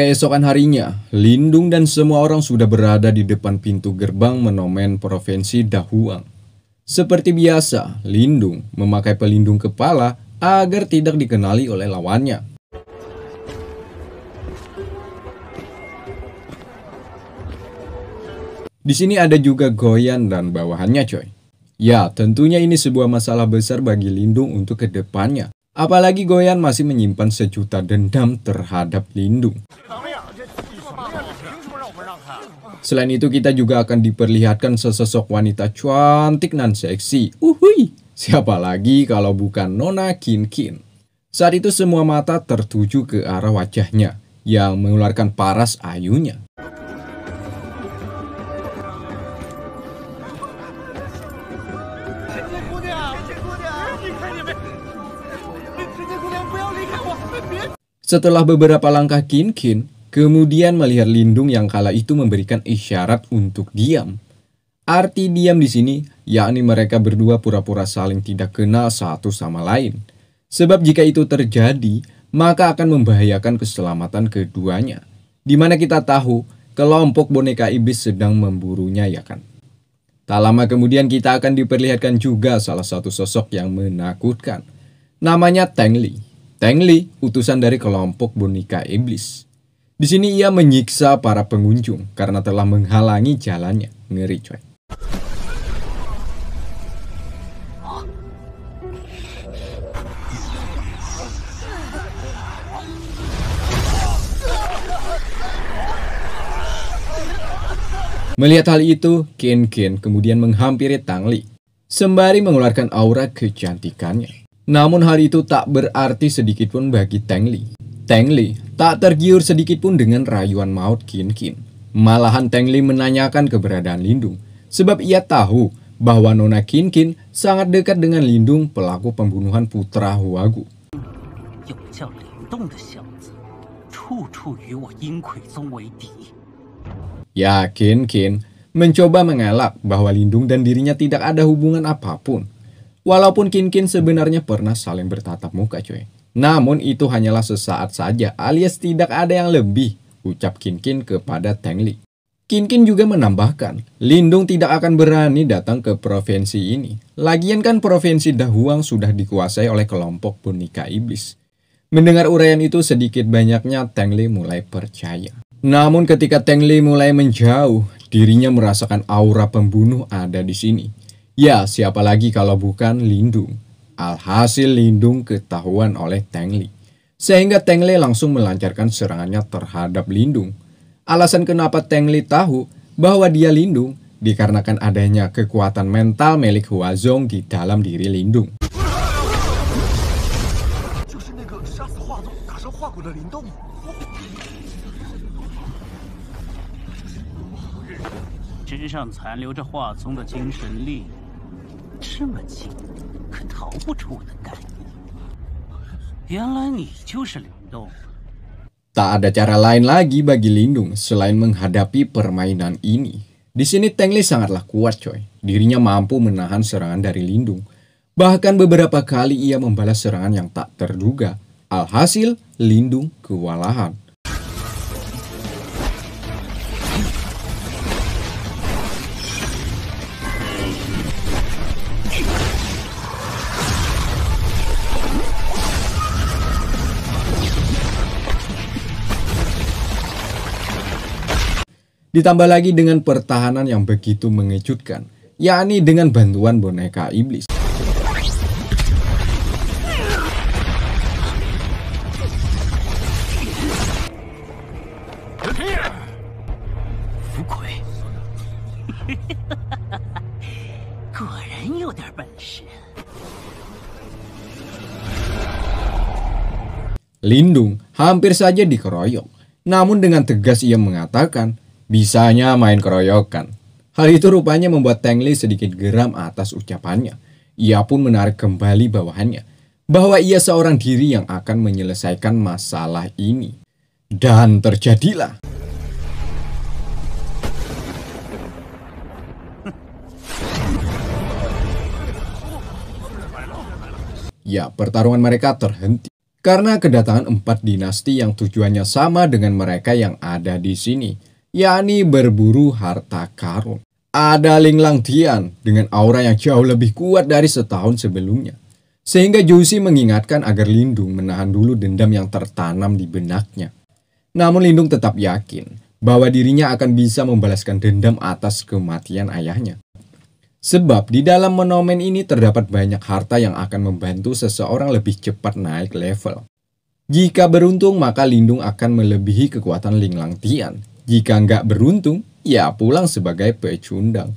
Keesokan harinya, Lindung dan semua orang sudah berada di depan pintu gerbang menomen Provinsi Dahuang. Seperti biasa, Lindung memakai pelindung kepala agar tidak dikenali oleh lawannya. Di sini ada juga Goyan dan bawahannya coy. Ya, tentunya ini sebuah masalah besar bagi Lindung untuk kedepannya. Apalagi Goyan masih menyimpan sejuta dendam terhadap Lindung. Selain itu kita juga akan diperlihatkan sesosok wanita cantik dan seksi. Uhui, siapa lagi kalau bukan Nona Kin Kin. Saat itu semua mata tertuju ke arah wajahnya yang mengeluarkan paras ayunya. Setelah beberapa langkah Kin Kin, kemudian melihat Lindung yang kala itu memberikan isyarat untuk diam. Arti diam di sini, yakni mereka berdua pura-pura saling tidak kenal satu sama lain. Sebab jika itu terjadi, maka akan membahayakan keselamatan keduanya. Dimana kita tahu, kelompok boneka iblis sedang memburunya ya kan. Tak lama kemudian kita akan diperlihatkan juga salah satu sosok yang menakutkan Namanya Tang Li. Tang Li, utusan dari kelompok boneka iblis. Di sini ia menyiksa para pengunjung karena telah menghalangi jalannya. Ngeri coy. Melihat hal itu, Ken Ken kemudian menghampiri Tang Li, sembari mengeluarkan aura kecantikannya. Namun hal itu tak berarti sedikitpun bagi Tang Li. Tang Li tak tergiur sedikitpun dengan rayuan maut Qin Qin. Malahan Tang Li menanyakan keberadaan Lindung, sebab ia tahu bahwa Nona Qin Qin sangat dekat dengan Lindung pelaku pembunuhan putra Huagu. Ya, Qin Qin mencoba mengelak bahwa Lindung dan dirinya tidak ada hubungan apapun. Walaupun Kinkin sebenarnya pernah saling bertatap muka cuy. Namun itu hanyalah sesaat saja alias tidak ada yang lebih, ucap Kinkin kepada Tang Li. Kinkin juga menambahkan, Lindung tidak akan berani datang ke provinsi ini. Lagian kan provinsi Dahuang sudah dikuasai oleh kelompok boneka iblis. Mendengar uraian itu sedikit banyaknya Tang Li mulai percaya. Namun ketika Tang Li mulai menjauh, dirinya merasakan aura pembunuh ada di sini. Ya, siapa lagi kalau bukan Lindung. Alhasil Lindung ketahuan oleh Tang Li. Sehingga Tang Li langsung melancarkan serangannya terhadap Lindung. Alasan kenapa Tang Li tahu bahwa dia Lindung dikarenakan adanya kekuatan mental milik Hua Zhong di dalam diri Lindung. 这么近，可逃不出我的感应。原来你就是灵动。Tak ada cara lain lagi bagi Lindung selain menghadapi permainan ini. Di sini Li sangatlah kuat coy. Dirinya mampu menahan serangan dari Lindung. Bahkan beberapa kali ia membalas serangan yang tak terduga. Alhasil, Lindung kewalahan. Ditambah lagi dengan pertahanan yang begitu mengejutkan, yakni dengan bantuan boneka iblis. Lindung hampir saja dikeroyok. Namun dengan tegas ia mengatakan Bisanya main keroyokan. Hal itu rupanya membuat Tang Li sedikit geram atas ucapannya. Ia pun menarik kembali bawahannya bahwa ia seorang diri yang akan menyelesaikan masalah ini. Dan terjadilah. Ya, pertarungan mereka terhenti karena kedatangan empat dinasti yang tujuannya sama dengan mereka yang ada di sini yakni berburu harta karun. Ada Linglang Tian dengan aura yang jauh lebih kuat dari setahun sebelumnya. Sehingga Jusi mengingatkan agar Lindung menahan dulu dendam yang tertanam di benaknya. Namun Lindung tetap yakin bahwa dirinya akan bisa membalaskan dendam atas kematian ayahnya. Sebab di dalam monumen ini terdapat banyak harta yang akan membantu seseorang lebih cepat naik level. Jika beruntung, maka Lindung akan melebihi kekuatan Linglang Tian jika nggak beruntung, ya pulang sebagai pecundang.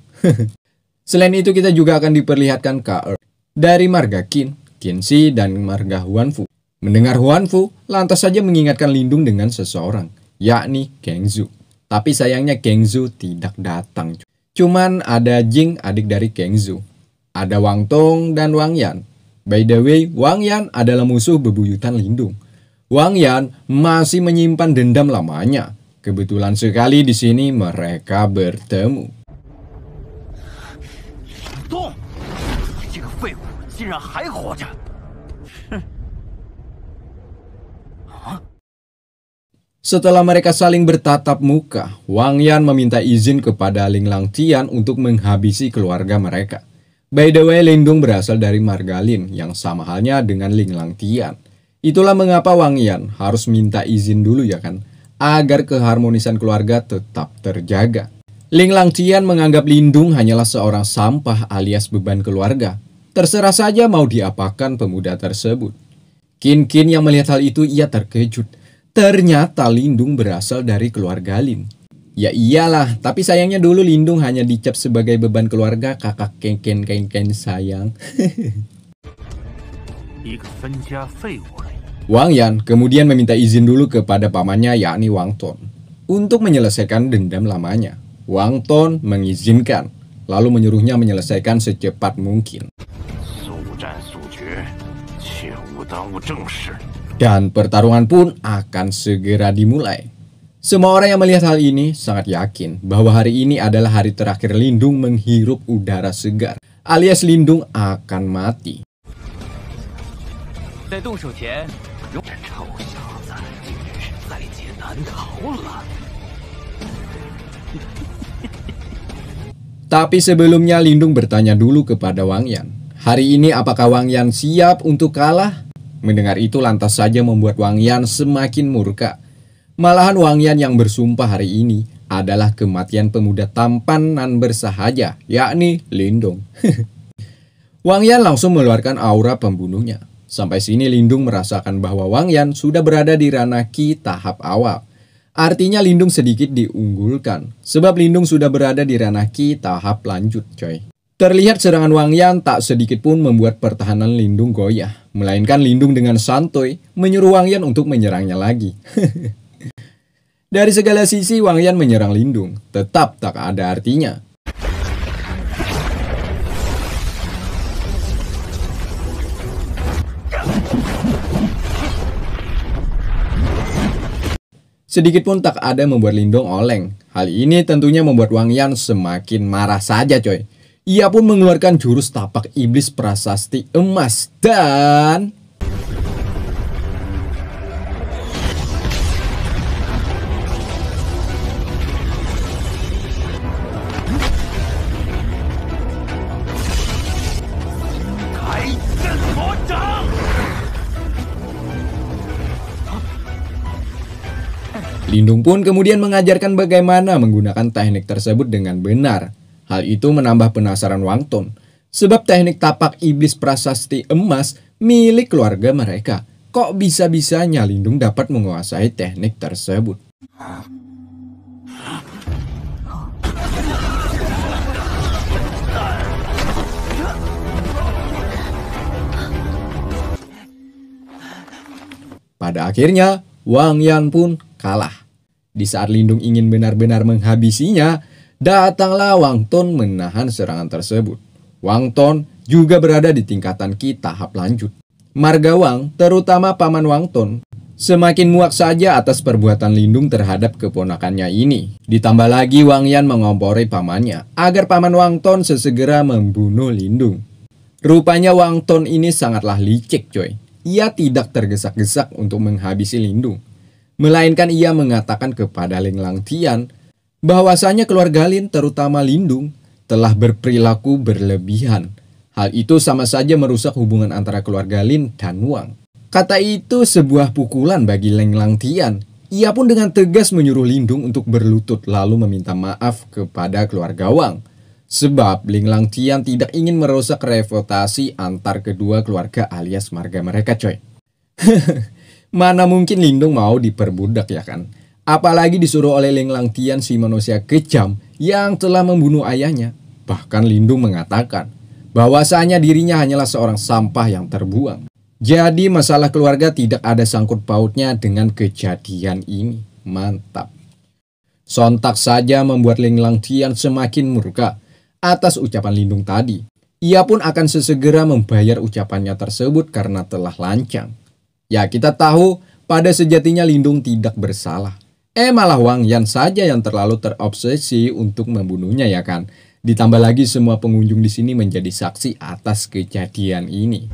Selain itu kita juga akan diperlihatkan Kaer dari marga Qin, Qinxi dan marga Huanfu. Mendengar Huanfu, lantas saja mengingatkan Lindung dengan seseorang, yakni Kengzu. Tapi sayangnya Kengzu tidak datang. Cuman ada Jing adik dari Kengzu. Ada Wang Tong dan Wang Yan. By the way, Wang Yan adalah musuh bebuyutan Lindung. Wang Yan masih menyimpan dendam lamanya Kebetulan sekali di sini mereka bertemu. Setelah mereka saling bertatap muka, Wang Yan meminta izin kepada Ling Lang Tian untuk menghabisi keluarga mereka. By the way, Lindung berasal dari Margalin yang sama halnya dengan Ling Lang Tian. Itulah mengapa Wang Yan harus minta izin dulu ya kan agar keharmonisan keluarga tetap terjaga. Ling Langcian menganggap Lindung hanyalah seorang sampah alias beban keluarga. Terserah saja mau diapakan pemuda tersebut. Kin Kin yang melihat hal itu ia terkejut. Ternyata Lindung berasal dari keluarga Lin. Ya iyalah, tapi sayangnya dulu Lindung hanya dicap sebagai beban keluarga kakak Ken Ken sayang. Wang Yan kemudian meminta izin dulu kepada pamannya yakni Wang Ton untuk menyelesaikan dendam lamanya. Wang Ton mengizinkan, lalu menyuruhnya menyelesaikan secepat mungkin. Dan pertarungan pun akan segera dimulai. Semua orang yang melihat hal ini sangat yakin bahwa hari ini adalah hari terakhir Lindung menghirup udara segar, alias Lindung akan mati. Tapi sebelumnya Lindung bertanya dulu kepada Wang Yan. Hari ini apakah Wang Yan siap untuk kalah? Mendengar itu lantas saja membuat Wang Yan semakin murka. Malahan Wang Yan yang bersumpah hari ini adalah kematian pemuda tampan tampanan bersahaja, yakni Lindung. Wang Yan langsung meluarkan aura pembunuhnya. Sampai sini Lindung merasakan bahwa Wang Yan sudah berada di ranah Qi tahap awal. Artinya Lindung sedikit diunggulkan, sebab Lindung sudah berada di ranah Qi tahap lanjut coy. Terlihat serangan Wang Yan tak sedikit pun membuat pertahanan Lindung goyah, melainkan Lindung dengan santuy menyuruh Wang Yan untuk menyerangnya lagi. Dari segala sisi Wang Yan menyerang Lindung, tetap tak ada artinya. Sedikit pun tak ada membuat Lindong oleng. Hal ini tentunya membuat Wang Yan semakin marah saja coy. Ia pun mengeluarkan jurus tapak iblis prasasti emas dan Lindung pun kemudian mengajarkan bagaimana menggunakan teknik tersebut dengan benar. Hal itu menambah penasaran Wang Tun, sebab teknik tapak iblis prasasti emas milik keluarga mereka. Kok bisa-bisanya Lindung dapat menguasai teknik tersebut? Pada akhirnya, Wang Yan pun kalah. Di saat Lindung ingin benar-benar menghabisinya, datanglah Wang Ton menahan serangan tersebut. Wang Ton juga berada di tingkatan Ki tahap lanjut. Marga Wang, terutama paman Wang Ton, semakin muak saja atas perbuatan Lindung terhadap keponakannya ini. Ditambah lagi Wang Yan mengompori pamannya agar paman Wang Ton sesegera membunuh Lindung. Rupanya Wang Ton ini sangatlah licik coy. Ia tidak tergesak-gesak untuk menghabisi Lindung melainkan ia mengatakan kepada Lenglang Tian bahwasanya keluarga Lin terutama Lindung telah berperilaku berlebihan. Hal itu sama saja merusak hubungan antara keluarga Lin dan Wang. Kata itu sebuah pukulan bagi Lenglang Tian. Ia pun dengan tegas menyuruh Lindung untuk berlutut lalu meminta maaf kepada keluarga Wang. Sebab Lang Tian tidak ingin merusak reputasi antar kedua keluarga alias marga mereka coy. Mana mungkin Lindung mau diperbudak ya kan? Apalagi disuruh oleh Lenglang Tian si manusia kejam yang telah membunuh ayahnya. Bahkan Lindung mengatakan bahwasanya dirinya hanyalah seorang sampah yang terbuang. Jadi masalah keluarga tidak ada sangkut pautnya dengan kejadian ini. Mantap. Sontak saja membuat Lenglang Tian semakin murka atas ucapan Lindung tadi. Ia pun akan sesegera membayar ucapannya tersebut karena telah lancang. Ya kita tahu pada sejatinya Lindung tidak bersalah. Eh malah Wang Yan saja yang terlalu terobsesi untuk membunuhnya ya kan. Ditambah lagi semua pengunjung di sini menjadi saksi atas kejadian ini.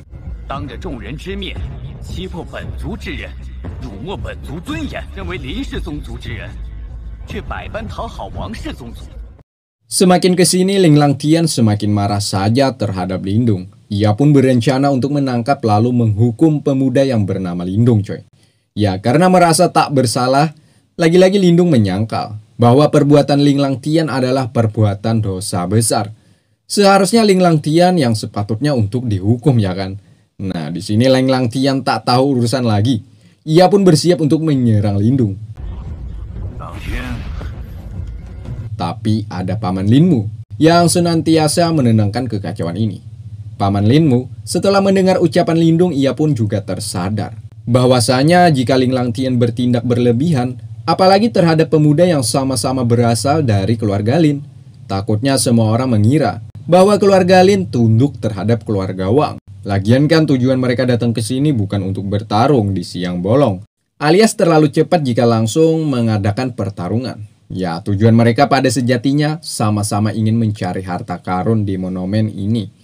Semakin kesini Ling Lang Tian semakin marah saja terhadap Lindung. Ia pun berencana untuk menangkap lalu menghukum pemuda yang bernama Lindung coy. Ya karena merasa tak bersalah, lagi-lagi Lindung menyangkal bahwa perbuatan Linglang Tian adalah perbuatan dosa besar. Seharusnya Linglang Tian yang sepatutnya untuk dihukum ya kan. Nah di sini Linglang Tian tak tahu urusan lagi. Ia pun bersiap untuk menyerang Lindung. Tapi ada paman Linmu yang senantiasa menenangkan kekacauan ini. Paman Linmu, setelah mendengar ucapan Lindung ia pun juga tersadar. Bahwasanya jika Linglang Tian bertindak berlebihan, apalagi terhadap pemuda yang sama-sama berasal dari keluarga Lin, takutnya semua orang mengira bahwa keluarga Lin tunduk terhadap keluarga Wang. Lagian kan tujuan mereka datang ke sini bukan untuk bertarung di siang bolong, alias terlalu cepat jika langsung mengadakan pertarungan. Ya, tujuan mereka pada sejatinya sama-sama ingin mencari harta karun di monumen ini.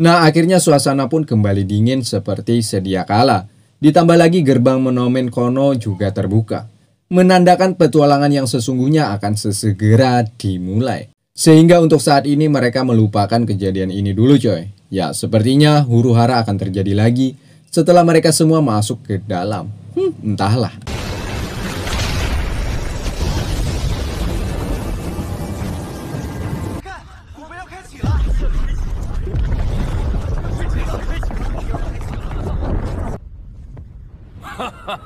Nah akhirnya suasana pun kembali dingin seperti sedia kala. Ditambah lagi gerbang monumen kono juga terbuka. Menandakan petualangan yang sesungguhnya akan sesegera dimulai. Sehingga untuk saat ini mereka melupakan kejadian ini dulu coy. Ya, sepertinya huru hara akan terjadi lagi setelah mereka semua masuk ke dalam. Hmm, entahlah.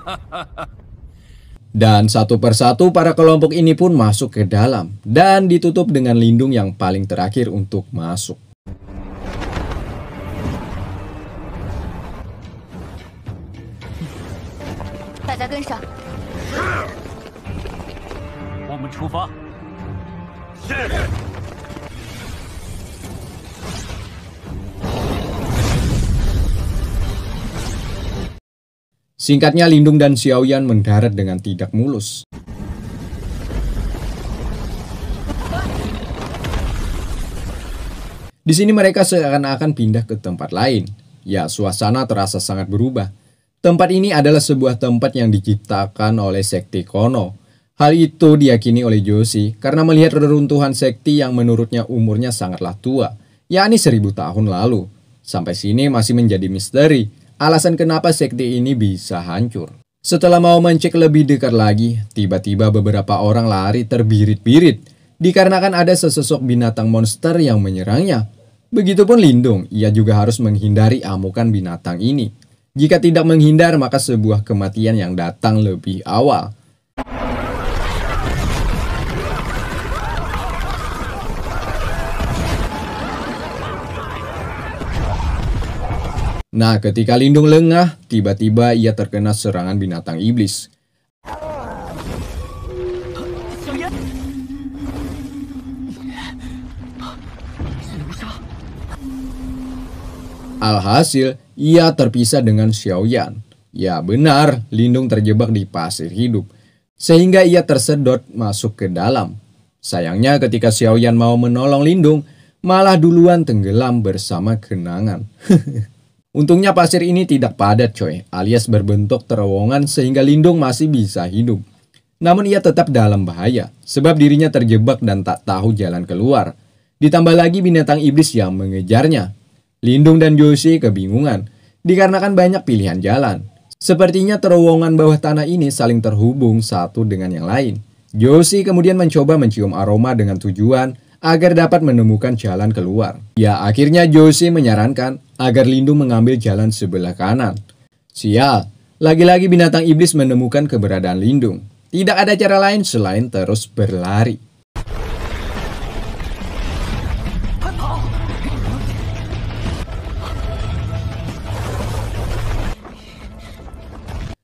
Dan satu persatu para kelompok ini pun masuk ke dalam dan ditutup dengan lindung yang paling terakhir untuk masuk. Kita Singkatnya Lindung dan Xiaoyan mendarat dengan tidak mulus. Di sini mereka seakan-akan pindah ke tempat lain. Ya, suasana terasa sangat berubah. Tempat ini adalah sebuah tempat yang diciptakan oleh sekte Kono. Hal itu diyakini oleh Josi karena melihat reruntuhan sekti yang menurutnya umurnya sangatlah tua, yakni seribu tahun lalu. Sampai sini masih menjadi misteri, alasan kenapa sekte ini bisa hancur. Setelah mau mencek lebih dekat lagi, tiba-tiba beberapa orang lari terbirit-birit dikarenakan ada sesosok binatang monster yang menyerangnya. Begitupun Lindung, ia juga harus menghindari amukan binatang ini. Jika tidak menghindar, maka sebuah kematian yang datang lebih awal. Nah, ketika Lindung lengah, tiba-tiba ia terkena serangan binatang iblis. Alhasil, ia terpisah dengan Xiaoyan. Ya benar, Lindung terjebak di pasir hidup, sehingga ia tersedot masuk ke dalam. Sayangnya ketika Xiaoyan mau menolong Lindung, malah duluan tenggelam bersama kenangan. Untungnya pasir ini tidak padat coy, alias berbentuk terowongan sehingga Lindung masih bisa hidup. Namun ia tetap dalam bahaya, sebab dirinya terjebak dan tak tahu jalan keluar. Ditambah lagi binatang iblis yang mengejarnya. Lindung dan Josie kebingungan, dikarenakan banyak pilihan jalan. Sepertinya terowongan bawah tanah ini saling terhubung satu dengan yang lain. Josie kemudian mencoba mencium aroma dengan tujuan agar dapat menemukan jalan keluar. Ya, akhirnya Jose menyarankan agar Lindu mengambil jalan sebelah kanan. Sial, lagi-lagi binatang iblis menemukan keberadaan Lindung. Tidak ada cara lain selain terus berlari.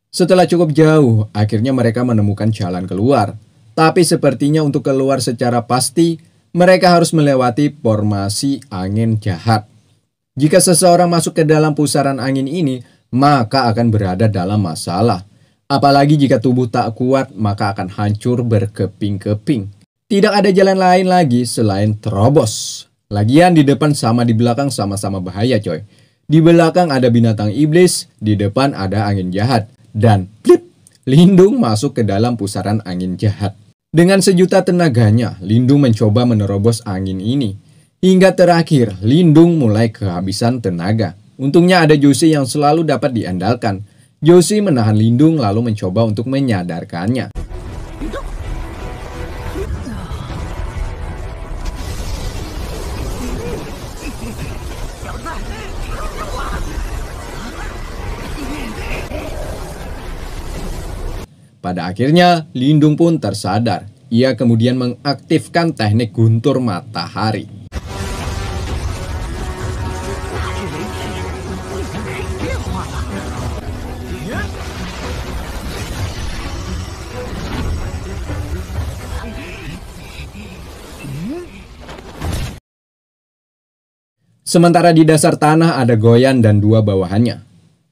Setelah cukup jauh, akhirnya mereka menemukan jalan keluar. Tapi sepertinya untuk keluar secara pasti mereka harus melewati formasi angin jahat. Jika seseorang masuk ke dalam pusaran angin ini, maka akan berada dalam masalah. Apalagi jika tubuh tak kuat, maka akan hancur berkeping-keping. Tidak ada jalan lain lagi selain terobos. Lagian di depan sama di belakang sama-sama bahaya coy. Di belakang ada binatang iblis, di depan ada angin jahat. Dan plip, lindung masuk ke dalam pusaran angin jahat. Dengan sejuta tenaganya, Lindung mencoba menerobos angin ini. Hingga terakhir, Lindung mulai kehabisan tenaga. Untungnya ada Josie yang selalu dapat diandalkan. Josie menahan Lindung lalu mencoba untuk menyadarkannya. Pada akhirnya, Lindung pun tersadar. Ia kemudian mengaktifkan teknik guntur matahari. Sementara di dasar tanah ada Goyan dan dua bawahannya.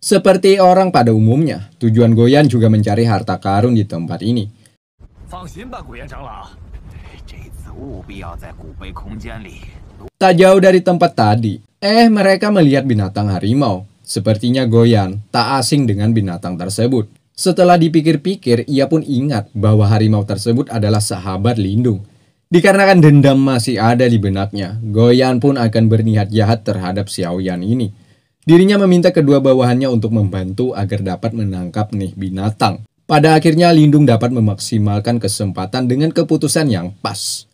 Seperti orang pada umumnya, tujuan Goyan juga mencari harta karun di tempat ini. Tak jauh dari tempat tadi, eh mereka melihat binatang harimau. Sepertinya Goyan tak asing dengan binatang tersebut. Setelah dipikir-pikir, ia pun ingat bahwa harimau tersebut adalah sahabat lindung. Dikarenakan dendam masih ada di benaknya, Goyan pun akan berniat jahat terhadap Xiaoyan ini. Dirinya meminta kedua bawahannya untuk membantu agar dapat menangkap nih binatang. Pada akhirnya Lindung dapat memaksimalkan kesempatan dengan keputusan yang pas.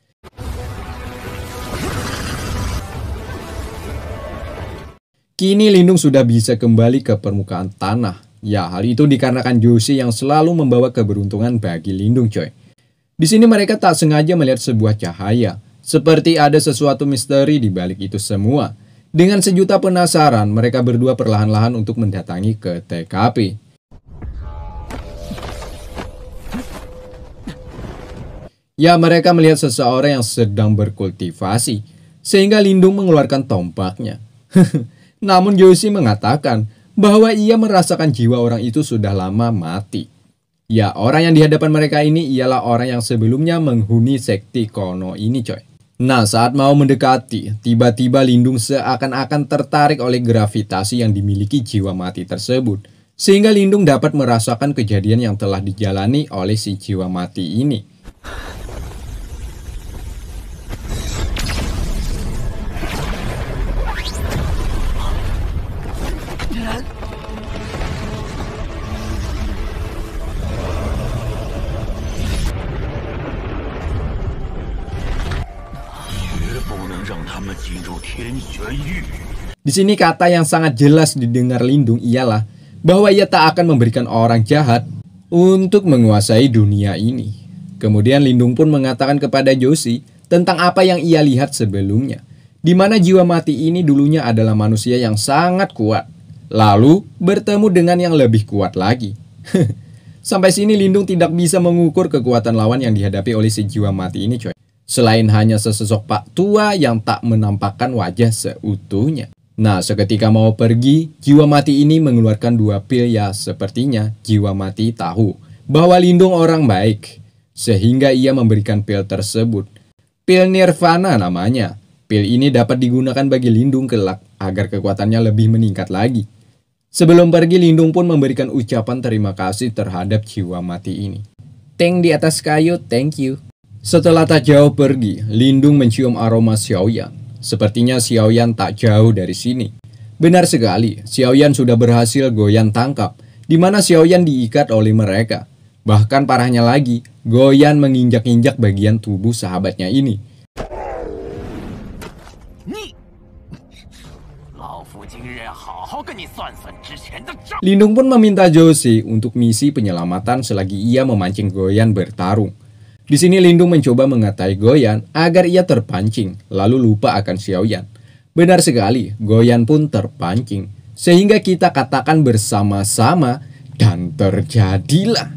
Kini Lindung sudah bisa kembali ke permukaan tanah. Ya, hal itu dikarenakan Josie yang selalu membawa keberuntungan bagi Lindung, coy. Di sini mereka tak sengaja melihat sebuah cahaya, seperti ada sesuatu misteri di balik itu semua. Dengan sejuta penasaran, mereka berdua perlahan-lahan untuk mendatangi ke TKP. Ya, mereka melihat seseorang yang sedang berkultivasi, sehingga Lindung mengeluarkan tombaknya. Namun Yoshi mengatakan bahwa ia merasakan jiwa orang itu sudah lama mati. Ya, orang yang di hadapan mereka ini ialah orang yang sebelumnya menghuni sekti Kono ini, coy. Nah, saat mau mendekati, tiba-tiba Lindung seakan-akan tertarik oleh gravitasi yang dimiliki jiwa mati tersebut, sehingga Lindung dapat merasakan kejadian yang telah dijalani oleh si jiwa mati ini. Di sini kata yang sangat jelas didengar Lindung ialah bahwa ia tak akan memberikan orang jahat untuk menguasai dunia ini. Kemudian Lindung pun mengatakan kepada Josie tentang apa yang ia lihat sebelumnya, di mana jiwa mati ini dulunya adalah manusia yang sangat kuat, lalu bertemu dengan yang lebih kuat lagi. Sampai sini Lindung tidak bisa mengukur kekuatan lawan yang dihadapi oleh si jiwa mati ini, coy selain hanya sesosok pak tua yang tak menampakkan wajah seutuhnya. Nah, seketika mau pergi, jiwa mati ini mengeluarkan dua pil ya sepertinya jiwa mati tahu bahwa Lindung orang baik, sehingga ia memberikan pil tersebut. Pil Nirvana namanya. Pil ini dapat digunakan bagi Lindung kelak agar kekuatannya lebih meningkat lagi. Sebelum pergi, Lindung pun memberikan ucapan terima kasih terhadap jiwa mati ini. Tank di atas kayu, thank you. Setelah Tak Jauh pergi, Lindung mencium aroma Xiaoyan. Sepertinya Xiaoyan tak jauh dari sini. Benar sekali, Xiaoyan sudah berhasil Goyan tangkap, di mana Xiaoyan diikat oleh mereka. Bahkan parahnya lagi, Goyan menginjak-injak bagian tubuh sahabatnya ini. Lindung pun meminta Josie untuk misi penyelamatan selagi ia memancing Goyan bertarung. Di sini Lindung mencoba mengatai Goyan agar ia terpancing, lalu lupa akan Xiaoyan. Benar sekali, Goyan pun terpancing. Sehingga kita katakan bersama-sama, dan terjadilah.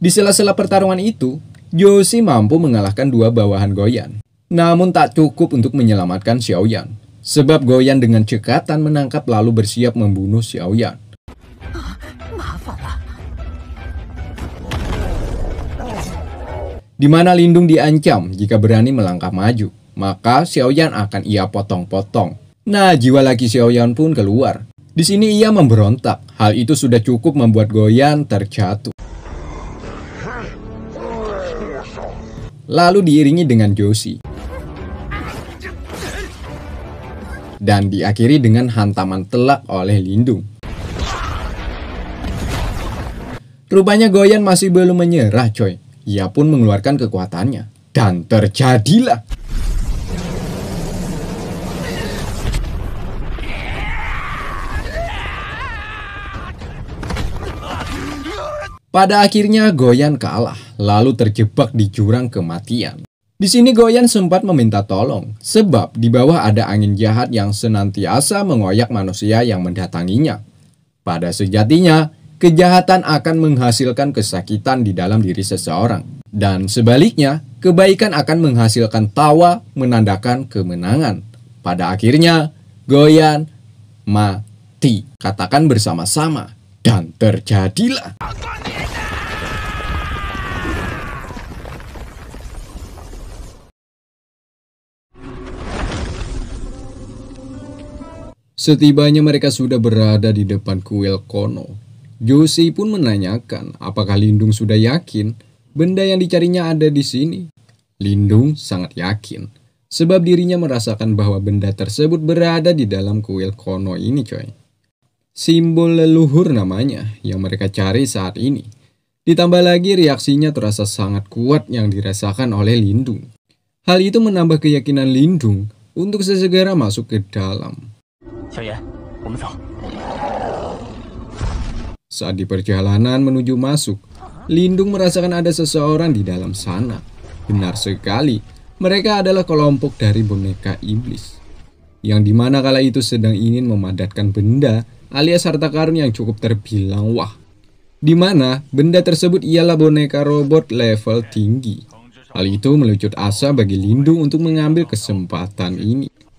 Di sela-sela pertarungan itu, Yoshi mampu mengalahkan dua bawahan Goyan. Namun tak cukup untuk menyelamatkan Xiaoyan. Sebab Goyan dengan cekatan menangkap lalu bersiap membunuh Xiaoyan. Di mana Lindung diancam jika berani melangkah maju, maka Xiaoyan akan ia potong-potong. Nah, jiwa laki Xiaoyan pun keluar. Di sini ia memberontak. Hal itu sudah cukup membuat Goyan terjatuh. Lalu diiringi dengan Josie. dan diakhiri dengan hantaman telak oleh Lindung. Rupanya Goyan masih belum menyerah coy. Ia pun mengeluarkan kekuatannya. Dan terjadilah. Pada akhirnya Goyan kalah, lalu terjebak di jurang kematian. Di sini Goyan sempat meminta tolong, sebab di bawah ada angin jahat yang senantiasa mengoyak manusia yang mendatanginya. Pada sejatinya, kejahatan akan menghasilkan kesakitan di dalam diri seseorang. Dan sebaliknya, kebaikan akan menghasilkan tawa menandakan kemenangan. Pada akhirnya, Goyan mati. Katakan bersama-sama, dan terjadilah. Setibanya mereka sudah berada di depan kuil Kono, Jose pun menanyakan apakah Lindung sudah yakin benda yang dicarinya ada di sini. Lindung sangat yakin, sebab dirinya merasakan bahwa benda tersebut berada di dalam kuil Kono ini coy. Simbol leluhur namanya yang mereka cari saat ini. Ditambah lagi reaksinya terasa sangat kuat yang dirasakan oleh Lindung. Hal itu menambah keyakinan Lindung untuk sesegera masuk ke dalam. Ya. Saat di perjalanan menuju masuk, Lindung merasakan ada seseorang di dalam sana. Benar sekali, mereka adalah kelompok dari boneka iblis. Yang dimana kala itu sedang ingin memadatkan benda alias harta karun yang cukup terbilang wah. Dimana benda tersebut ialah boneka robot level tinggi. Hal itu melucut asa bagi Lindung untuk mengambil kesempatan ini.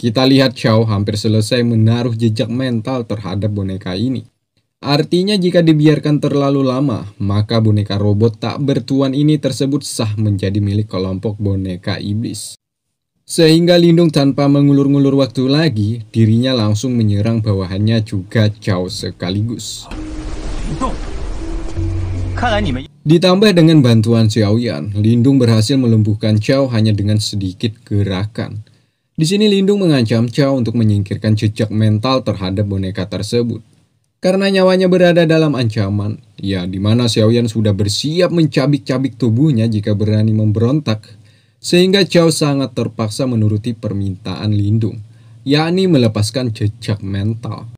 Kita lihat Xiao hampir selesai menaruh jejak mental terhadap boneka ini. Artinya jika dibiarkan terlalu lama, maka boneka robot tak bertuan ini tersebut sah menjadi milik kelompok boneka iblis. Sehingga Lindung tanpa mengulur-ngulur waktu lagi, dirinya langsung menyerang bawahannya juga Chao sekaligus. Ditambah dengan bantuan Xiaoyan, Lindung berhasil melumpuhkan Chao hanya dengan sedikit gerakan. Di sini Lindung mengancam Chao untuk menyingkirkan jejak mental terhadap boneka tersebut. Karena nyawanya berada dalam ancaman, ya di mana Xiaoyan sudah bersiap mencabik-cabik tubuhnya jika berani memberontak, sehingga Chao sangat terpaksa menuruti permintaan Lindung, yakni melepaskan jejak mental.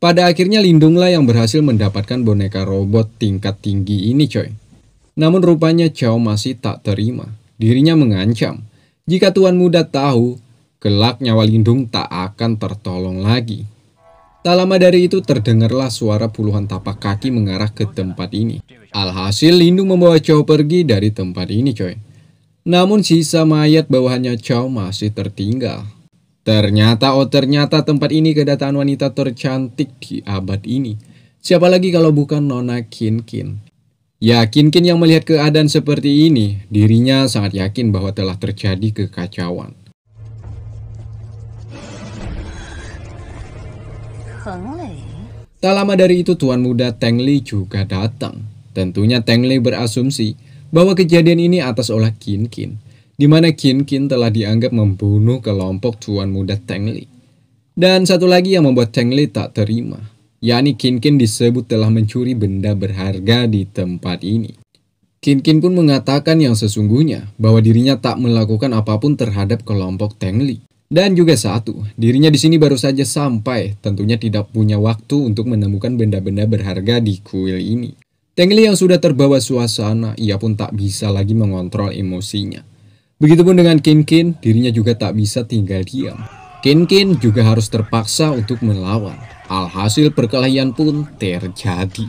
Pada akhirnya Lindunglah yang berhasil mendapatkan boneka robot tingkat tinggi ini coy. Namun rupanya Chow masih tak terima. Dirinya mengancam, jika Tuan Muda tahu, kelak nyawa Lindung tak akan tertolong lagi. Tak lama dari itu terdengarlah suara puluhan tapak kaki mengarah ke tempat ini. Alhasil Lindung membawa Chow pergi dari tempat ini coy. Namun sisa mayat bawahannya Chow masih tertinggal. Ternyata oh ternyata tempat ini kedatangan wanita tercantik di abad ini. Siapa lagi kalau bukan Nona Kinkin. Ya, Kinkin yang melihat keadaan seperti ini, dirinya sangat yakin bahwa telah terjadi kekacauan. Tak lama dari itu tuan muda Teng Li juga datang. Tentunya Teng Li berasumsi bahwa kejadian ini atas olah Kinkin. -kin di mana Qin Qin telah dianggap membunuh kelompok tuan muda Tang Li. Dan satu lagi yang membuat Tang Li tak terima, yakni Qin Qin disebut telah mencuri benda berharga di tempat ini. Qin Qin pun mengatakan yang sesungguhnya bahwa dirinya tak melakukan apapun terhadap kelompok Tang Li. Dan juga satu, dirinya di sini baru saja sampai, tentunya tidak punya waktu untuk menemukan benda-benda berharga di kuil ini. Tengli yang sudah terbawa suasana, ia pun tak bisa lagi mengontrol emosinya. Begitupun dengan Kinkin, kin dirinya juga tak bisa tinggal diam. Kinkin kin juga harus terpaksa untuk melawan. Alhasil perkelahian pun terjadi.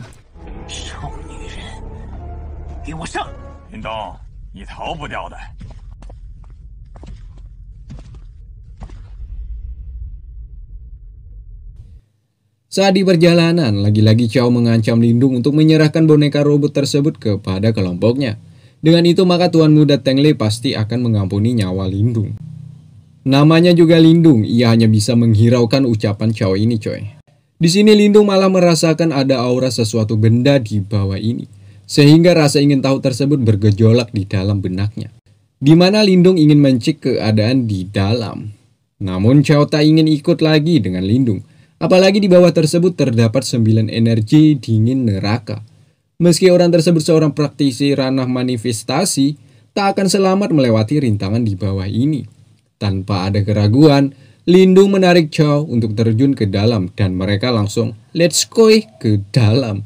Saat di perjalanan, lagi-lagi Chao mengancam Lindung untuk menyerahkan boneka robot tersebut kepada kelompoknya. Dengan itu maka Tuan Muda Tengle pasti akan mengampuni nyawa Lindung. Namanya juga Lindung, ia hanya bisa menghiraukan ucapan cowok ini coy. Di sini Lindung malah merasakan ada aura sesuatu benda di bawah ini. Sehingga rasa ingin tahu tersebut bergejolak di dalam benaknya. Di mana Lindung ingin mencek keadaan di dalam. Namun Chao tak ingin ikut lagi dengan Lindung. Apalagi di bawah tersebut terdapat sembilan energi dingin neraka Meski orang tersebut seorang praktisi ranah manifestasi, tak akan selamat melewati rintangan di bawah ini. Tanpa ada keraguan, Lindung menarik Chow untuk terjun ke dalam dan mereka langsung let's go ke dalam.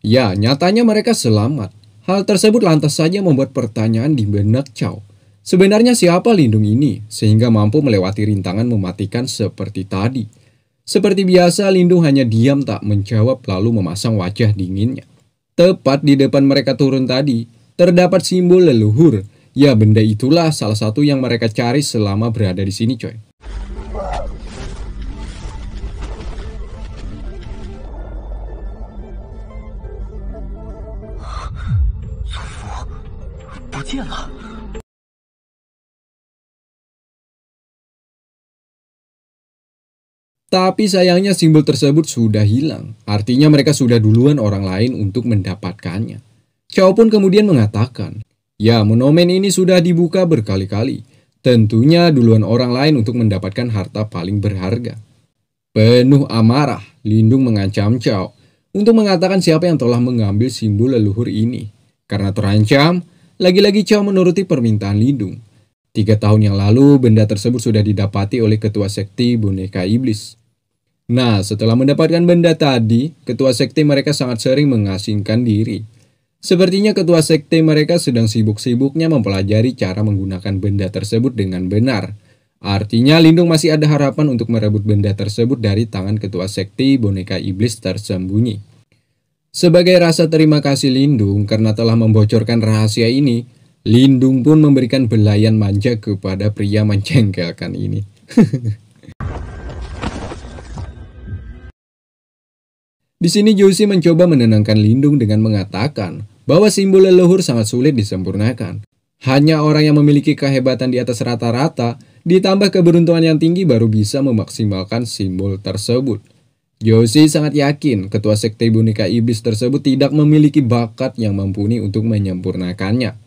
Ya, nyatanya mereka selamat. Hal tersebut lantas saja membuat pertanyaan di benak Chow. Sebenarnya siapa lindung ini sehingga mampu melewati rintangan mematikan seperti tadi? Seperti biasa, Lindung hanya diam tak menjawab lalu memasang wajah dinginnya. Tepat di depan mereka turun tadi, terdapat simbol leluhur. Ya, benda itulah salah satu yang mereka cari selama berada di sini, coy. Wow. Tapi sayangnya simbol tersebut sudah hilang. Artinya mereka sudah duluan orang lain untuk mendapatkannya. Chow pun kemudian mengatakan, Ya, monumen ini sudah dibuka berkali-kali. Tentunya duluan orang lain untuk mendapatkan harta paling berharga. Penuh amarah, Lindung mengancam Chow untuk mengatakan siapa yang telah mengambil simbol leluhur ini. Karena terancam, lagi-lagi Chow menuruti permintaan Lindung. Tiga tahun yang lalu, benda tersebut sudah didapati oleh ketua sekti boneka iblis. Nah, setelah mendapatkan benda tadi, ketua sekti mereka sangat sering mengasingkan diri. Sepertinya ketua sekte mereka sedang sibuk-sibuknya mempelajari cara menggunakan benda tersebut dengan benar. Artinya Lindung masih ada harapan untuk merebut benda tersebut dari tangan ketua sekte boneka iblis tersembunyi. Sebagai rasa terima kasih Lindung karena telah membocorkan rahasia ini, Lindung pun memberikan belayan manja kepada pria mencengkelkan ini. Di sini Josie mencoba menenangkan Lindung dengan mengatakan bahwa simbol leluhur sangat sulit disempurnakan. Hanya orang yang memiliki kehebatan di atas rata-rata ditambah keberuntungan yang tinggi baru bisa memaksimalkan simbol tersebut. Yoshi sangat yakin ketua sekte boneka iblis tersebut tidak memiliki bakat yang mumpuni untuk menyempurnakannya.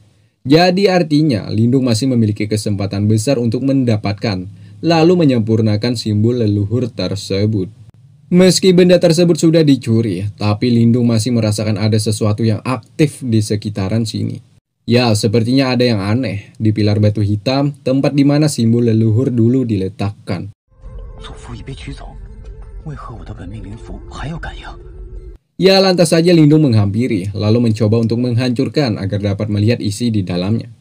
Jadi artinya, Lindung masih memiliki kesempatan besar untuk mendapatkan, lalu menyempurnakan simbol leluhur tersebut. Meski benda tersebut sudah dicuri, tapi Lindung masih merasakan ada sesuatu yang aktif di sekitaran sini. Ya, sepertinya ada yang aneh di pilar batu hitam, tempat di mana simbol leluhur dulu diletakkan. Ia ya, lantas saja lindung menghampiri, lalu mencoba untuk menghancurkan agar dapat melihat isi di dalamnya.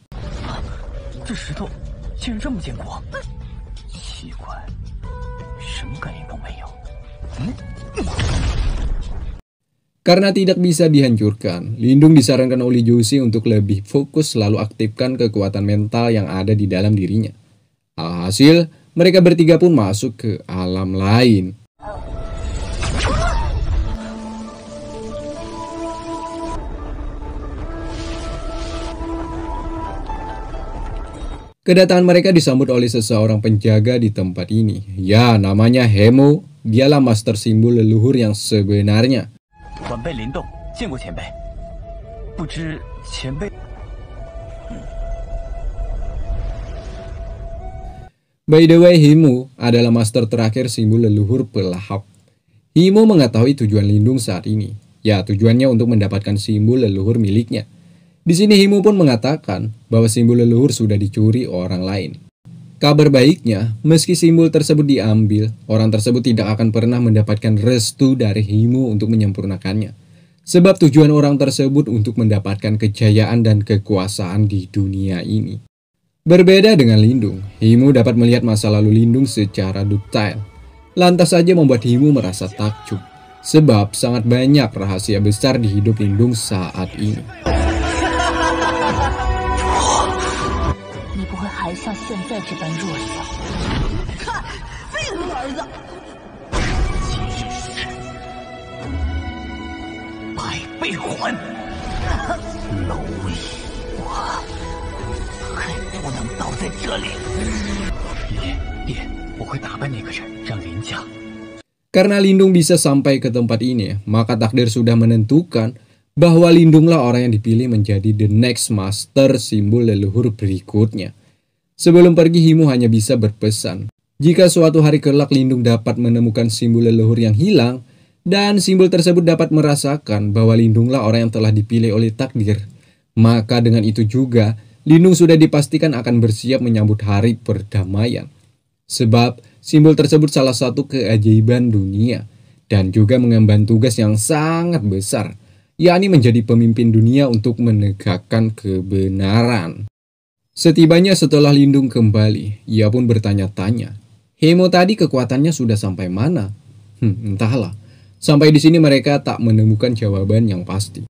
Karena tidak bisa dihancurkan, Lindung disarankan oleh Josie untuk lebih fokus selalu aktifkan kekuatan mental yang ada di dalam dirinya. Alhasil, mereka bertiga pun masuk ke alam lain. Kedatangan mereka disambut oleh seseorang penjaga di tempat ini. Ya, namanya Hemo. Dialah master simbol leluhur yang sebenarnya. By the way, Himu adalah master terakhir simbol leluhur pelahap. Himu mengetahui tujuan Lindung saat ini. Ya, tujuannya untuk mendapatkan simbol leluhur miliknya. Di sini Himu pun mengatakan bahwa simbol leluhur sudah dicuri orang lain. Kabar baiknya, meski simbol tersebut diambil, orang tersebut tidak akan pernah mendapatkan restu dari Himu untuk menyempurnakannya. Sebab tujuan orang tersebut untuk mendapatkan kejayaan dan kekuasaan di dunia ini. Berbeda dengan Lindung, Himu dapat melihat masa lalu Lindung secara detail. Lantas saja membuat Himu merasa takjub, sebab sangat banyak rahasia besar di hidup Lindung saat ini. Karena Lindung bisa sampai ke tempat ini, maka takdir sudah menentukan bahwa Lindunglah orang yang dipilih menjadi the next master simbol leluhur berikutnya. Sebelum pergi, Himu hanya bisa berpesan. Jika suatu hari kelak Lindung dapat menemukan simbol leluhur yang hilang, dan simbol tersebut dapat merasakan bahwa Lindunglah orang yang telah dipilih oleh takdir, maka dengan itu juga Lindung sudah dipastikan akan bersiap menyambut hari perdamaian. Sebab simbol tersebut salah satu keajaiban dunia dan juga mengemban tugas yang sangat besar, yakni menjadi pemimpin dunia untuk menegakkan kebenaran. Setibanya setelah Lindung kembali, ia pun bertanya-tanya. Hemo tadi kekuatannya sudah sampai mana? Hmm, entahlah. Sampai di sini mereka tak menemukan jawaban yang pasti.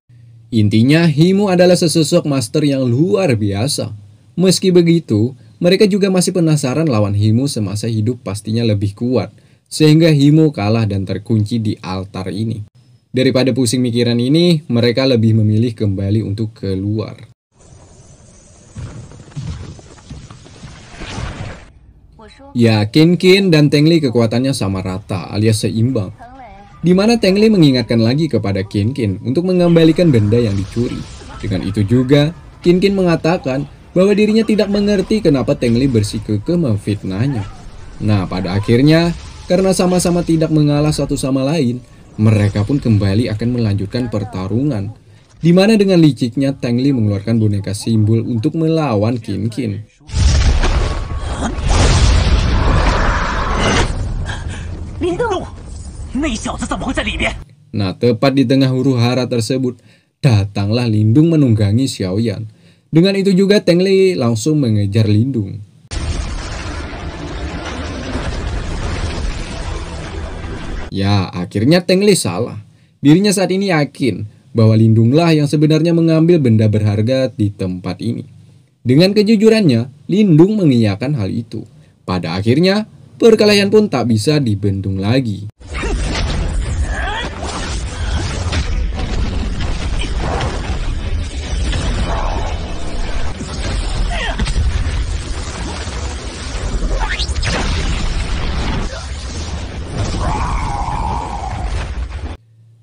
Intinya, Himo adalah sesosok master yang luar biasa. Meski begitu, mereka juga masih penasaran lawan Himo semasa hidup pastinya lebih kuat, sehingga Himo kalah dan terkunci di altar ini. Daripada pusing mikiran ini, mereka lebih memilih kembali untuk keluar. Ya, Kin Kin dan Tengli kekuatannya sama rata alias seimbang. Di mana Tengli mengingatkan lagi kepada Kin Kin untuk mengembalikan benda yang dicuri. Dengan itu juga, Kin Kin mengatakan bahwa dirinya tidak mengerti kenapa Tengli bersikukuh memfitnahnya. Nah, pada akhirnya, karena sama-sama tidak mengalah satu sama lain, mereka pun kembali akan melanjutkan pertarungan. Di mana dengan liciknya Tengli mengeluarkan boneka simbol untuk melawan Kin Kin. Lindu! Nah, tepat di tengah huru hara tersebut, datanglah Lindung menunggangi Xiaoyan. Dengan itu juga Teng Li langsung mengejar Lindung. Ya, akhirnya Teng Li salah. Dirinya saat ini yakin bahwa Lindunglah yang sebenarnya mengambil benda berharga di tempat ini. Dengan kejujurannya, Lindung mengiyakan hal itu. Pada akhirnya, perkelahian pun tak bisa dibendung lagi.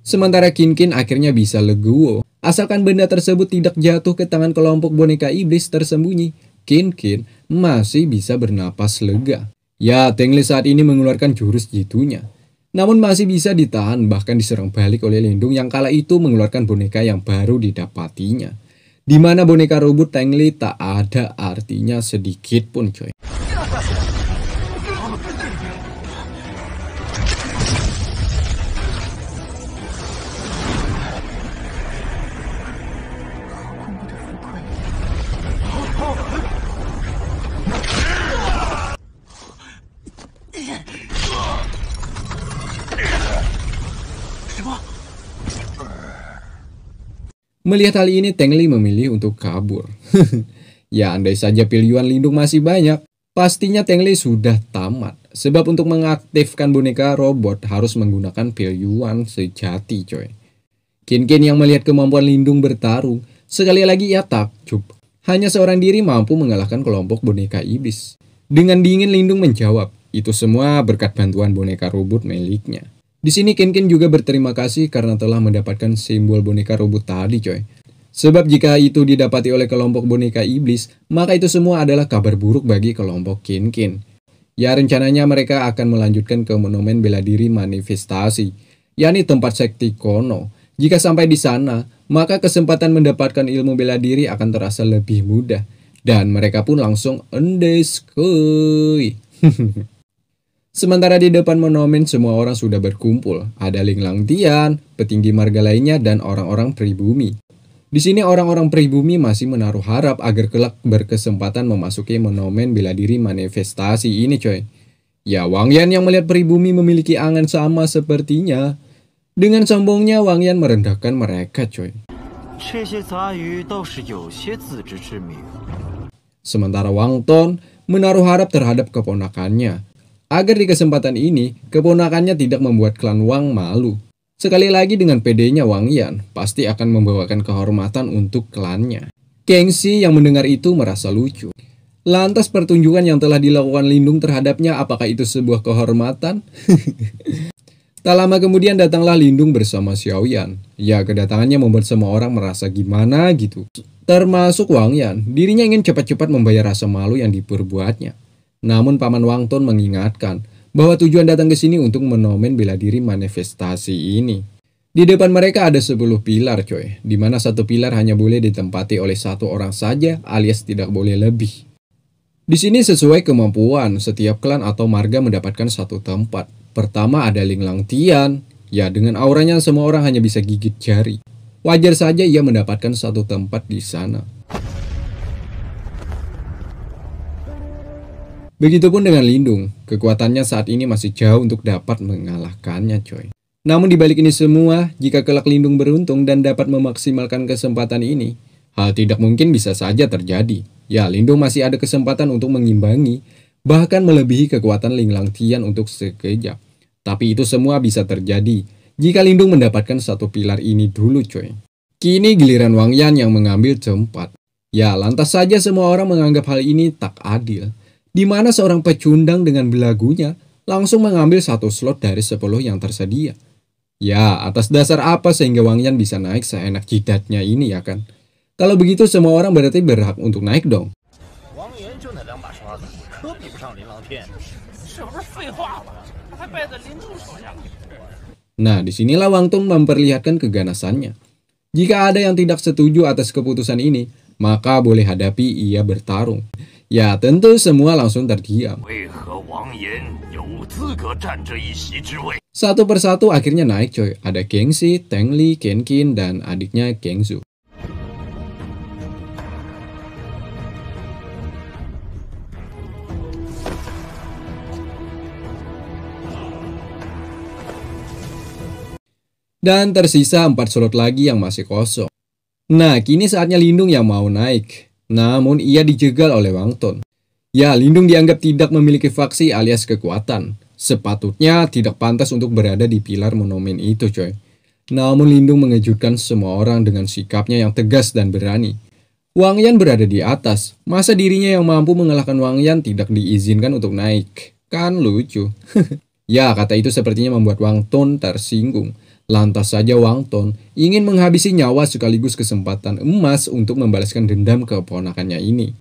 Sementara Kinkin akhirnya bisa legowo, asalkan benda tersebut tidak jatuh ke tangan kelompok boneka iblis tersembunyi. Kinkin masih bisa bernapas lega. Ya, Tengli saat ini mengeluarkan jurus jitunya. Namun masih bisa ditahan bahkan diserang balik oleh Lindung yang kala itu mengeluarkan boneka yang baru didapatinya. Di mana boneka robot Tengli tak ada artinya sedikit pun coy. Melihat hal ini, Tengli Li memilih untuk kabur. ya, andai saja pilihan lindung masih banyak, pastinya Tengli Li sudah tamat. Sebab untuk mengaktifkan boneka robot harus menggunakan pilihan sejati, coy. Kin Kin yang melihat kemampuan lindung bertarung, sekali lagi ia takjub. Hanya seorang diri mampu mengalahkan kelompok boneka iblis. Dengan dingin lindung menjawab, itu semua berkat bantuan boneka robot miliknya. Di sini Kenken juga berterima kasih karena telah mendapatkan simbol boneka robot tadi coy. Sebab jika itu didapati oleh kelompok boneka iblis, maka itu semua adalah kabar buruk bagi kelompok Kinkin. Ya rencananya mereka akan melanjutkan ke monumen bela diri manifestasi, yakni tempat sekti Kono. Jika sampai di sana, maka kesempatan mendapatkan ilmu bela diri akan terasa lebih mudah. Dan mereka pun langsung undeskui. Sementara di depan monumen semua orang sudah berkumpul. Ada Linglang Tian, petinggi marga lainnya, dan orang-orang pribumi. Di sini orang-orang pribumi masih menaruh harap agar kelak berkesempatan memasuki monumen bela diri manifestasi ini coy. Ya Wang Yan yang melihat pribumi memiliki angan sama sepertinya. Dengan sombongnya Wang Yan merendahkan mereka coy. Sementara Wang Ton menaruh harap terhadap keponakannya agar di kesempatan ini keponakannya tidak membuat klan Wang malu. Sekali lagi dengan pedenya Wang Yan, pasti akan membawakan kehormatan untuk klannya. Kengsi yang mendengar itu merasa lucu. Lantas pertunjukan yang telah dilakukan Lindung terhadapnya apakah itu sebuah kehormatan? tak lama kemudian datanglah Lindung bersama Xiaoyan. Ya, kedatangannya membuat semua orang merasa gimana gitu. Termasuk Wang Yan, dirinya ingin cepat-cepat membayar rasa malu yang diperbuatnya. Namun Paman Wangton mengingatkan bahwa tujuan datang ke sini untuk menomen bela diri manifestasi ini. Di depan mereka ada 10 pilar coy, di mana satu pilar hanya boleh ditempati oleh satu orang saja alias tidak boleh lebih. Di sini sesuai kemampuan, setiap klan atau marga mendapatkan satu tempat. Pertama ada Ling Lang Tian, ya dengan auranya semua orang hanya bisa gigit jari. Wajar saja ia mendapatkan satu tempat di sana. Begitupun dengan Lindung, kekuatannya saat ini masih jauh untuk dapat mengalahkannya coy. Namun dibalik ini semua, jika kelak Lindung beruntung dan dapat memaksimalkan kesempatan ini, hal tidak mungkin bisa saja terjadi. Ya, Lindung masih ada kesempatan untuk mengimbangi, bahkan melebihi kekuatan Linglang Tian untuk sekejap. Tapi itu semua bisa terjadi jika Lindung mendapatkan satu pilar ini dulu coy. Kini giliran Wang Yan yang mengambil tempat. Ya, lantas saja semua orang menganggap hal ini tak adil di mana seorang pecundang dengan belagunya langsung mengambil satu slot dari sepuluh yang tersedia. Ya, atas dasar apa sehingga Wang Yan bisa naik seenak jidatnya ini ya kan? Kalau begitu semua orang berarti berhak untuk naik dong. Nah, disinilah Wang Tung memperlihatkan keganasannya. Jika ada yang tidak setuju atas keputusan ini, maka boleh hadapi ia bertarung. Ya tentu semua langsung terdiam. Satu persatu akhirnya naik coy. Ada Gengsi, Teng Li, Kin, dan adiknya Gengzu. Dan tersisa 4 slot lagi yang masih kosong. Nah, kini saatnya Lindung yang mau naik. Namun ia dijegal oleh Wang Tun. Ya, Lindung dianggap tidak memiliki faksi alias kekuatan. Sepatutnya tidak pantas untuk berada di pilar monumen itu coy. Namun Lindung mengejutkan semua orang dengan sikapnya yang tegas dan berani. Wang Yan berada di atas. Masa dirinya yang mampu mengalahkan Wang Yan tidak diizinkan untuk naik? Kan lucu. ya, kata itu sepertinya membuat Wang Tun tersinggung. Lantas saja Wang Ton ingin menghabisi nyawa sekaligus kesempatan emas untuk membalaskan dendam keponakannya ini.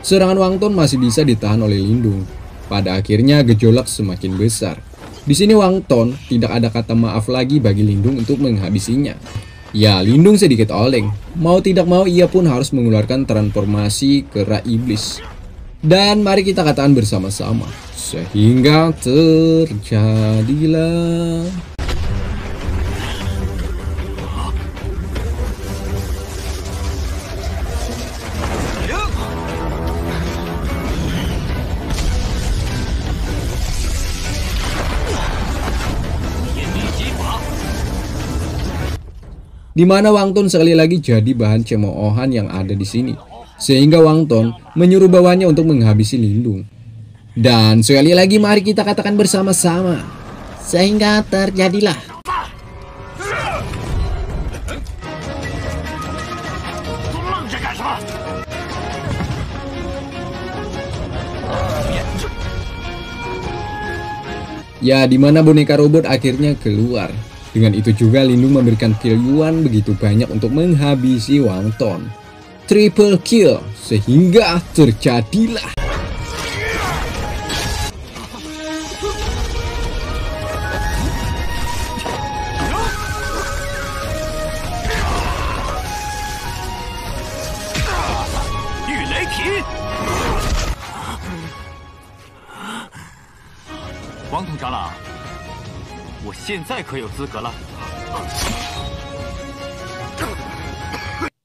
Serangan Wang Wangton masih bisa ditahan oleh Lindung. Pada akhirnya gejolak semakin besar. Di sini Wang Wangton tidak ada kata maaf lagi bagi Lindung untuk menghabisinya. Ya, Lindung sedikit oleng. Mau tidak mau ia pun harus mengeluarkan transformasi kera iblis. Dan mari kita katakan bersama-sama. Sehingga terjadilah di mana Ton sekali lagi jadi bahan cemoohan yang ada di sini. Sehingga Wang Ton menyuruh bawahnya untuk menghabisi Lindung. Dan sekali lagi mari kita katakan bersama-sama. Sehingga terjadilah Ya, di mana boneka robot akhirnya keluar. Dengan itu juga Lindung memberikan kill Yuan begitu banyak untuk menghabisi Wang Ton. Triple kill sehingga terjadilah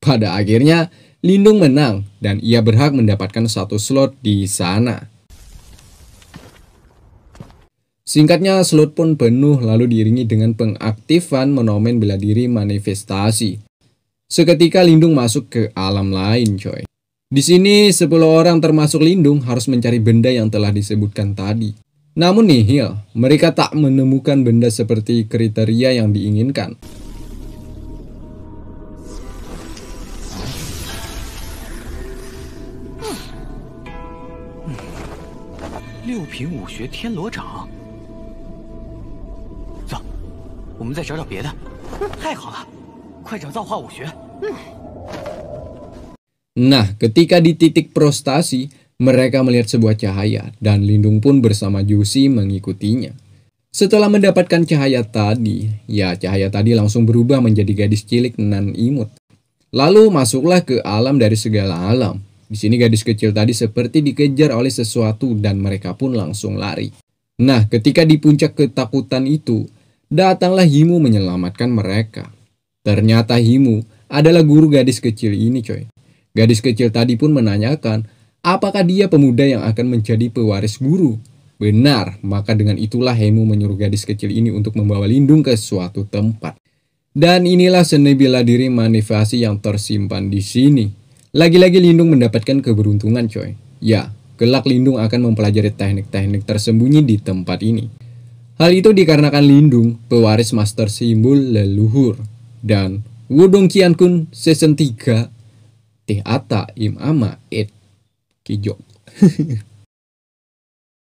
Pada akhirnya, Lindung menang dan ia berhak mendapatkan satu slot di sana. Singkatnya, slot pun penuh lalu diiringi dengan pengaktifan monumen bela diri manifestasi. Seketika Lindung masuk ke alam lain, coy. Di sini, 10 orang termasuk Lindung harus mencari benda yang telah disebutkan tadi. Namun nihil, mereka tak menemukan benda seperti kriteria yang diinginkan. Nah, ketika di titik prostasi, mereka melihat sebuah cahaya, dan Lindung pun bersama Jusi mengikutinya. Setelah mendapatkan cahaya tadi, ya cahaya tadi langsung berubah menjadi gadis cilik nan imut. Lalu masuklah ke alam dari segala alam. Di sini gadis kecil tadi seperti dikejar oleh sesuatu dan mereka pun langsung lari. Nah, ketika di puncak ketakutan itu, datanglah Himu menyelamatkan mereka. Ternyata Himu adalah guru gadis kecil ini, coy. Gadis kecil tadi pun menanyakan Apakah dia pemuda yang akan menjadi pewaris guru? Benar, maka dengan itulah Hemu menyuruh gadis kecil ini untuk membawa Lindung ke suatu tempat. Dan inilah seni bela diri manifestasi yang tersimpan di sini. Lagi-lagi Lindung mendapatkan keberuntungan coy. Ya, gelak Lindung akan mempelajari teknik-teknik tersembunyi di tempat ini. Hal itu dikarenakan Lindung, pewaris master simbol leluhur. Dan Wudong Kian Kun Season 3 Im Ama It. Идем.